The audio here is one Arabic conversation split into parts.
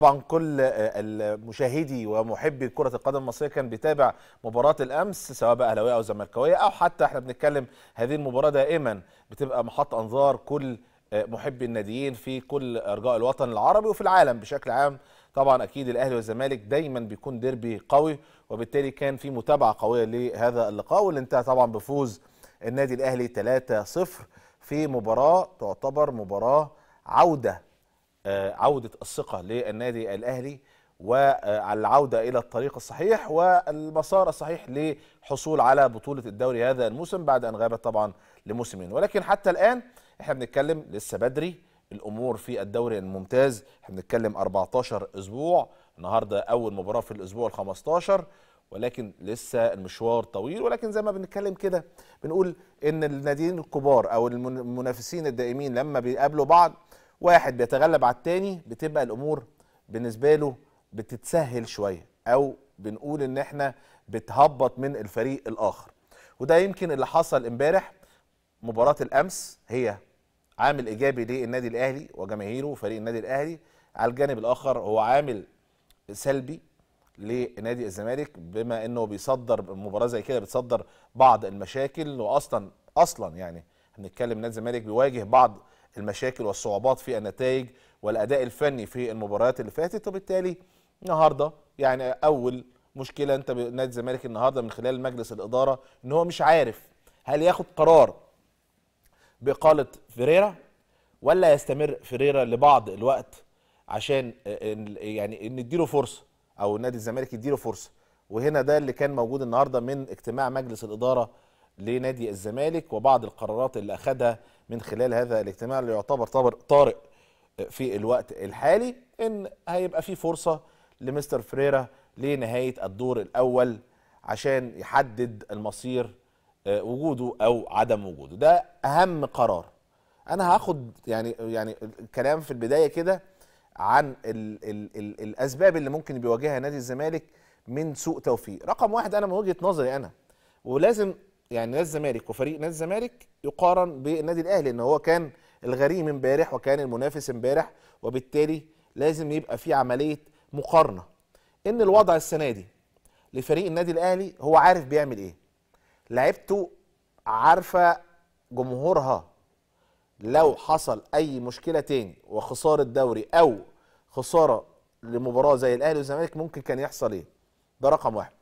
طبعا كل آه، المشاهدي ومحبي كره القدم المصريه كان بيتابع مباراه الامس سواء بقى اهلاويه او زملكاويه او حتى احنا بنتكلم هذه المباراه دائما بتبقى محط انظار كل آه، محبي الناديين في كل ارجاء الوطن العربي وفي العالم بشكل عام طبعا اكيد الاهلي والزمالك دايما بيكون ديربي قوي وبالتالي كان في متابعه قويه لهذا اللقاء واللي انتهى طبعا بفوز النادي الاهلي 3-0 في مباراه تعتبر مباراه عوده آه، عوده الثقه للنادي الاهلي وعلى العودة إلى الطريق الصحيح والمسار الصحيح لحصول على بطولة الدوري هذا الموسم بعد أن غابت طبعا لموسمين ولكن حتى الآن احنا بنتكلم لسه بدري الأمور في الدوري الممتاز احنا بنتكلم 14 أسبوع النهاردة أول مباراة في الأسبوع ال 15 ولكن لسه المشوار طويل ولكن زي ما بنتكلم كده بنقول ان الناديين الكبار او المنافسين الدائمين لما بيقابلوا بعض واحد بيتغلب على التاني بتبقى الامور بالنسبه له بتتسهل شويه او بنقول ان احنا بتهبط من الفريق الاخر وده يمكن اللي حصل امبارح مباراه الامس هي عامل ايجابي للنادي الاهلي وجماهيره وفريق النادي الاهلي على الجانب الاخر هو عامل سلبي لنادي الزمالك بما انه بيصدر مباراه زي كده بتصدر بعض المشاكل واصلا اصلا يعني هنتكلم نادي الزمالك بيواجه بعض المشاكل والصعوبات في النتائج والاداء الفني في المباريات اللي فاتت وبالتالي النهارده يعني اول مشكله انت نادي الزمالك النهارده من خلال مجلس الاداره ان هو مش عارف هل ياخد قرار باقاله فيريرا ولا يستمر فيريرا لبعض الوقت عشان يعني نديله فرصه او نادي الزمالك يديله فرصه وهنا ده اللي كان موجود النهارده من اجتماع مجلس الاداره لنادي الزمالك وبعض القرارات اللي أخذها من خلال هذا الاجتماع اللي يعتبر طارئ في الوقت الحالي إن هيبقى في فرصة لمستر فريرا لنهاية الدور الأول عشان يحدد المصير آه، وجوده أو عدم وجوده ده أهم قرار أنا هاخد يعني يعني الكلام في البداية كده عن الـ الـ الـ الأسباب اللي ممكن بيواجهها نادي الزمالك من سوء توفيق رقم واحد أنا من وجهة نظري أنا ولازم يعني نادي الزمالك وفريق نادي الزمالك يقارن بالنادي الاهلي ان هو كان الغريم امبارح وكان المنافس امبارح وبالتالي لازم يبقى في عمليه مقارنه ان الوضع السنه دي لفريق النادي الاهلي هو عارف بيعمل ايه لعيبته عارفه جمهورها لو حصل اي مشكله تاني وخساره دوري او خساره لمباراه زي الاهلي والزمالك ممكن كان يحصل ايه ده رقم واحد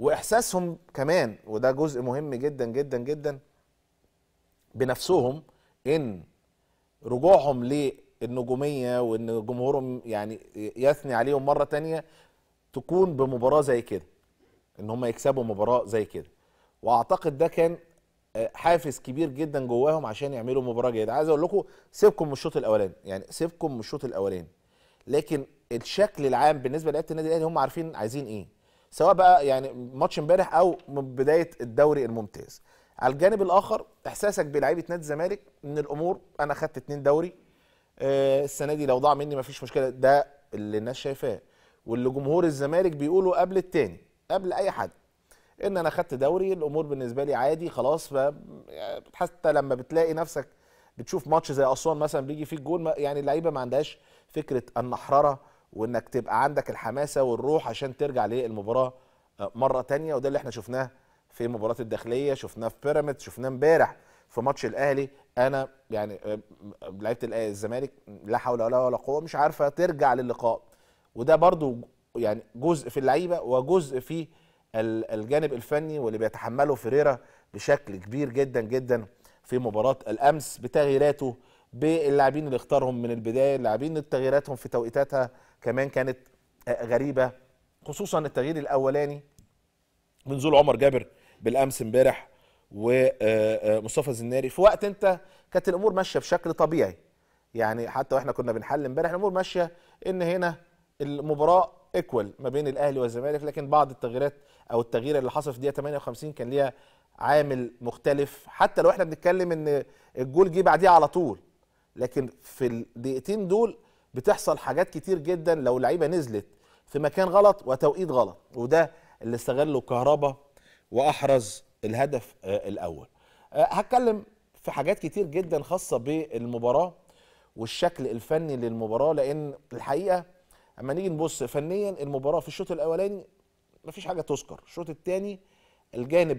واحساسهم كمان وده جزء مهم جدا جدا جدا بنفسهم ان رجوعهم للنجوميه وان جمهورهم يعني يثني عليهم مره تانية تكون بمباراه زي كده ان هم يكسبوا مباراه زي كده واعتقد ده كان آه، حافز كبير جدا جواهم عشان يعملوا مباراه جيده عايز اقول لكم سيبكم من الشوط الاولاني يعني سيبكم من الشوط الاولاني لكن الشكل العام بالنسبه لعيبه النادي الاهلي هم عارفين عايزين ايه سواء بقى يعني ماتش امبارح او من بدايه الدوري الممتاز على الجانب الاخر احساسك بلعيبه نادي الزمالك ان الامور انا خدت اتنين دوري آه السنه دي لو ضاع مني مفيش مشكله ده اللي الناس شايفاه واللي جمهور الزمالك بيقوله قبل التاني قبل اي حد ان انا خدت دوري الامور بالنسبه لي عادي خلاص يعني حتى لما بتلاقي نفسك بتشوف ماتش زي اسوان مثلا بيجي فيه الجول يعني اللعيبه ما عندهاش فكره النحرره وانك تبقى عندك الحماسه والروح عشان ترجع للمباراه آه، مره تانية وده اللي احنا شفناه في مباراه الداخليه شفناه في بيراميدز شفناه امبارح في ماتش الاهلي انا يعني آه، لعيبه الزمالك لا حول ولا ولا قوه مش عارفه ترجع للقاء وده برضو يعني جزء في اللعيبه وجزء في الجانب الفني واللي بيتحمله فيريرا بشكل كبير جدا جدا في مباراه الامس بتغييراته باللاعبين اللي اختارهم من البدايه اللاعبين تغييراتهم في توقيتاتها كمان كانت آه، غريبه خصوصا التغيير الاولاني منزول عمر جابر بالامس امبارح ومصطفى آه، آه، زناري في وقت انت كانت الامور ماشيه بشكل طبيعي يعني حتى واحنا كنا بنحل امبارح الامور ماشيه ان هنا المباراه ايكوال ما بين الاهلي والزمالك لكن بعض التغييرات او التغيير اللي حصل في دقيقه 58 كان ليها عامل مختلف حتى لو احنا بنتكلم ان الجول جه بعديه على طول لكن في الدقيقتين دول بتحصل حاجات كتير جدا لو اللعيبه نزلت في مكان غلط وتوقيت غلط وده اللي استغله كهربا واحرز الهدف آه، الاول آه، هتكلم في حاجات كتير جدا خاصه بالمباراه والشكل الفني للمباراه لان الحقيقه اما نيجي نبص فنيا المباراه في الشوط الاولاني مفيش حاجه تذكر الشوط الثاني الجانب